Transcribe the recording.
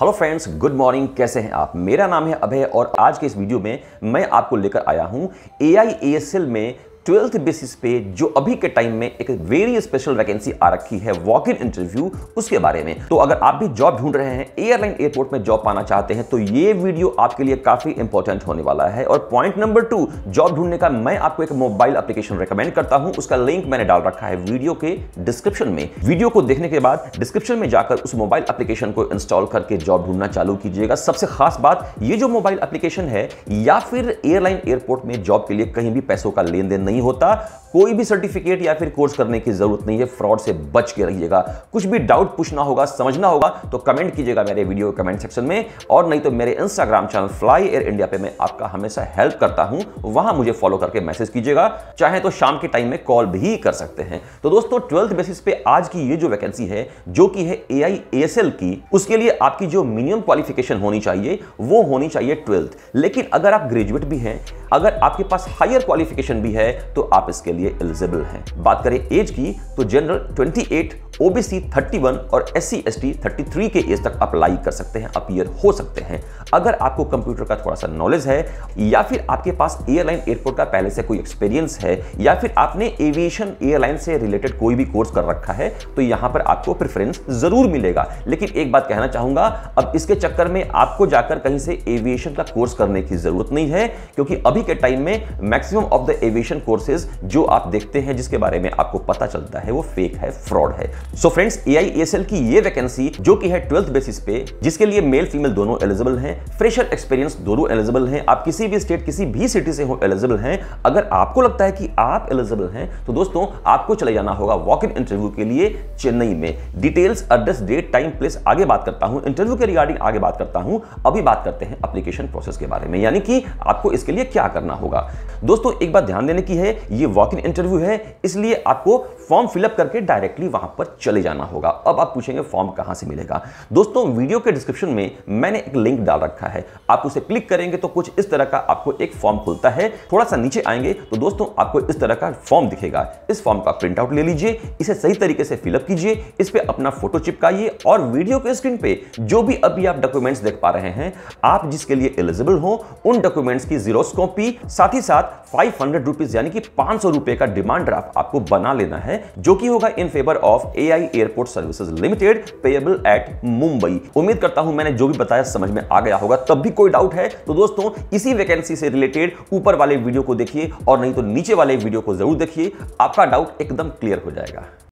hello friends good morning कैसे हैं आप मेरा नाम है अभय और आज के इस वीडियो में मैं आपको लेकर आया हूं ए आई में ट्वेल्थ बेसिस पे जो अभी के टाइम में एक वेरी स्पेशल वैकेंसी आ रखी है वॉक इन इंटरव्यू उसके बारे में तो अगर आप भी जॉब ढूंढ रहे हैं एयरलाइन एयरपोर्ट में जॉब पाना चाहते हैं तो ये वीडियो आपके लिए काफी इंपॉर्टेंट होने वाला है और पॉइंट नंबर टू जॉब ढूंढने का मैं आपको एक मोबाइल एप्लीकेशन रिकमेंड करता हूं उसका लिंक मैंने डाल रखा है वीडियो के डिस्क्रिप्शन में वीडियो को देखने के बाद डिस्क्रिप्शन में जाकर उस मोबाइल एप्लीकेशन को इंस्टॉल करके जॉब ढूंढना चालू कीजिएगा सबसे खास बात ये जो मोबाइल एप्लीकेशन है या फिर एयरलाइन एयरपोर्ट में जॉब के लिए कहीं भी पैसों का लेन देन नहीं नहीं होता कोई भी सर्टिफिकेट या फिर कोर्स करने की जरूरत नहीं है फ्रॉड से बच के रहिएगा कुछ भी डाउट पूछना होगा समझना होगा तो कमेंट कीजिएगा मेरे वीडियो कमेंट सेक्शन में और नहीं तो मेरे Instagram channel fly air India पे मैं आपका हमेशा हेल्प करता हूं वहां मुझे फॉलो करके मैसेज कीजिएगा चाहे तो शाम के टाइम में कॉल भी कर सकते हैं तो दोस्तों ट्वेल्थ बेसिस पे आज की ये जो वैकेंसी है जो कि है ए आई की उसके लिए आपकी जो मिनिमम क्वालिफिकेशन होनी चाहिए वो होनी चाहिए ट्वेल्थ लेकिन अगर आप ग्रेजुएट भी हैं अगर आपके पास हायर क्वालिफिकेशन भी है तो आप इसके लिए एलिजिबल हैं बात करें एज की तो जनरल 28 ओबीसी 31 और एस सी एस के एज तक अप्लाई कर सकते हैं अपियर हो सकते हैं अगर आपको कंप्यूटर का थोड़ा सा नॉलेज है या फिर आपके पास एयरलाइन एयरपोर्ट का पहले से कोई एक्सपीरियंस है या फिर आपने एविएशन एयरलाइन से रिलेटेड कोई भी कोर्स कर रखा है तो यहां पर आपको प्रेफरेंस ज़रूर मिलेगा लेकिन एक बात कहना चाहूंगा अब इसके चक्कर में आपको जाकर कहीं से एविएशन का कोर्स करने की ज़रूरत नहीं है क्योंकि अभी के टाइम में maximum of the aviation courses जो आप देखते हैं जिसके बारे में आपको पता चलता है वो फेक है फ्रॉड है so friends A I S L की ये वैकेंसी जो कि है ट्वेल्थ बेसिस पे जिसके लिए मेल फीमेल दोनों एलिजिबल हैं फ्रेशर एक्सपीरियंस दोनों एलिजिबल हैं आप किसी भी स्टेट किसी भी सिटी से हो एलिजिबल हैं अगर आपको लगता है कि आप एलिजिबल हैं तो दोस्तों आपको चले जाना होगा वॉक इन इंटरव्यू के लिए चेन्नई में details address date time place आगे बात करता हूं इंटरव्यू के रिगार्डिंग आगे बात करता हूं अभी बात करते हैं एप्लीकेशन प्रोसेस के बारे में यानी कि आपको इसके लिए क्या करना होगा दोस्तों एक बात ध्यान देने की है ये वॉक इन इंटरव्यू है इसलिए आपको फॉर्म फिलअप करके डायरेक्टली वहां पर चले जाना होगा अब आप पूछेंगे फॉर्म कहां से मिलेगा दोस्तों वीडियो के डिस्क्रिप्शन में मैंने एक लिंक डाल रखा है आप उसे क्लिक करेंगे तो कुछ इस तरह का आपको एक फॉर्म खुलता है थोड़ा सा नीचे आएंगे तो दोस्तों आपको इस तरह का फॉर्म दिखेगा इस फॉर्म का प्रिंट आउट ले लीजिए इसे सही तरीके से फिलअप कीजिए इस पर अपना फोटो चिपकाइए और वीडियो के स्क्रीन पे जो भी अभी आप डॉक्यूमेंट्स देख पा रहे हैं आप जिसके लिए एलिजिबल हो उन डॉक्यूमेंट्स की जीरोस साथ ही साथ फाइव हंड्रेड यानी यानी कि पांच सौ रुपए का डिमांड ड्राफ्ट आपको बना लेना है जो कि होगा in favour of A I airport services limited payable at Mumbai उम्मीद करता हूं मैंने जो भी बताया समझ में आ गया होगा तब भी कोई डाउट है तो दोस्तों इसी वैकेंसी से रिलेटेड ऊपर वाले वीडियो को देखिए और नहीं तो नीचे वाले वीडियो को जरूर देखिए आपका डाउट एकदम क्लियर हो जाएगा